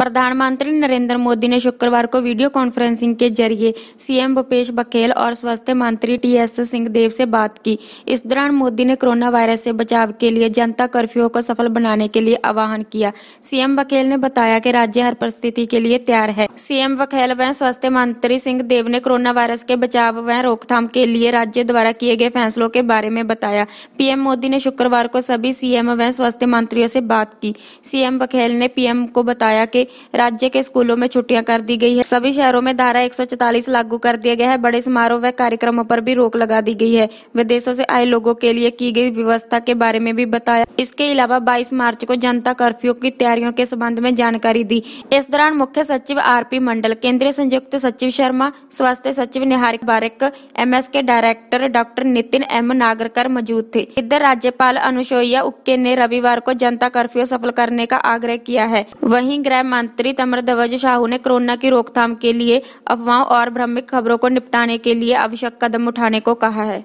प्रधानमंत्री नरेंद्र मोदी ने शुक्रवार को वीडियो कॉन्फ्रेंसिंग के जरिए सीएम भूपेश बघेल और स्वास्थ्य मंत्री टी एस सिंहदेव से बात की इस दौरान मोदी ने कोरोना वायरस से बचाव के लिए जनता कर्फ्यू को सफल बनाने के लिए आह्वान किया सीएम बघेल ने बताया कि राज्य हर परिस्थिति के लिए तैयार है सीएम बघेल व स्वास्थ्य मंत्री सिंहदेव ने कोरोना वायरस के बचाव व रोकथाम के लिए राज्य द्वारा किए गए फैसलों के बारे में बताया पीएम मोदी ने शुक्रवार को सभी सीएम व स्वास्थ्य मंत्रियों से बात की सीएम बघेल ने पीएम को बताया कि राज्य के स्कूलों में छुट्टियां कर दी गई है सभी शहरों में धारा 144 लागू कर दिया गया है बड़े समारोह व कार्यक्रमों पर भी रोक लगा दी गई है विदेशों से आए लोगों के लिए की गई व्यवस्था के बारे में भी बताया इसके अलावा बाईस मार्च को जनता कर्फ्यू की तैयारियों के संबंध में जानकारी दी इस दौरान मुख्य सचिव आर पी मंडल केंद्रीय संयुक्त सचिव शर्मा स्वास्थ्य सचिव निहारिक बारिक एम के director doctor Nitin M Nagarkar मौजूद थे इधर राज्यपाल अनुसोया उक्के ने रविवार को जनता कर्फ्यू सफल करने का आग्रह किया है वहीं गृह तमर ध्वज शाहू ने कोरोना की रोकथाम के लिए अफवाहों और भ्रमिक खबरों को निपटाने के लिए आवश्यक कदम उठाने को कहा है